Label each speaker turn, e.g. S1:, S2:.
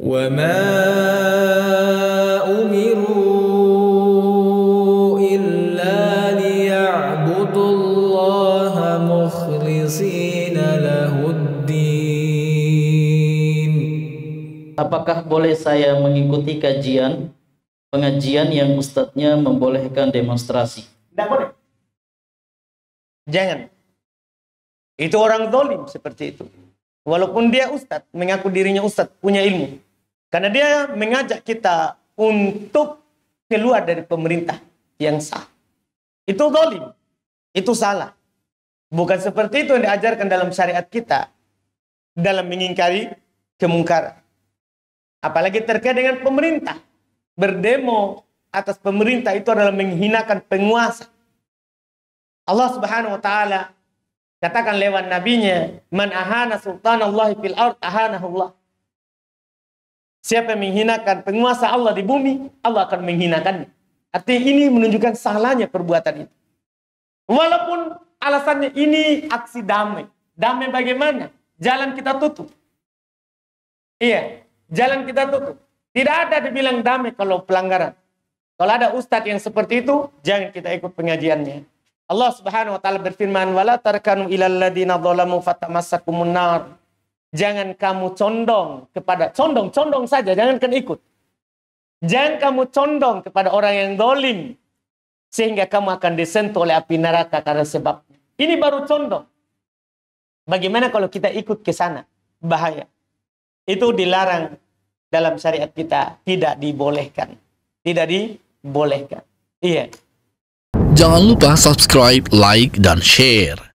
S1: وما أمروا إلا ليعبدوا الله مخلصين له الدين Apakah boleh saya mengikuti kajian pengajian yang ustadznya membolehkan demonstrasi? Tidak boleh. Jangan. Itu orang dolim seperti itu. Walaupun dia ustadz, mengaku dirinya ustadz, punya ilmu. Karena dia mengajak kita untuk keluar dari pemerintah yang sah. Itu dolim. Itu salah. Bukan seperti itu yang diajarkan dalam syariat kita. Dalam mengingkari kemungkaran. Apalagi terkait dengan pemerintah. Berdemo atas pemerintah itu adalah menghinakan penguasa. Allah Subhanahu wa taala katakan lewat nabinya, "Man ahana sultanallahi fil ard ahanahullah. Siapa yang menghinakan penguasa Allah di bumi, Allah akan menghinakannya. Arti ini menunjukkan salahnya perbuatan itu. Walaupun alasannya ini aksi damai. Damai bagaimana? Jalan kita tutup. Iya, jalan kita tutup. Tidak ada dibilang damai kalau pelanggaran. Kalau ada ustadz yang seperti itu, jangan kita ikut pengajiannya. Allah Subhanahu wa taala berfirman, "Wala tarkanu ilal ladina zalamu fatamassakumun nar." Jangan kamu condong kepada condong-condong saja, jangan kan ikut. Jangan kamu condong kepada orang yang dolim sehingga kamu akan disentuh oleh api neraka karena sebabnya. Ini baru condong. Bagaimana kalau kita ikut ke sana? Bahaya. Itu dilarang dalam syariat kita, tidak dibolehkan. Tidak dibolehkan. Iya. Jangan lupa subscribe, like, dan share.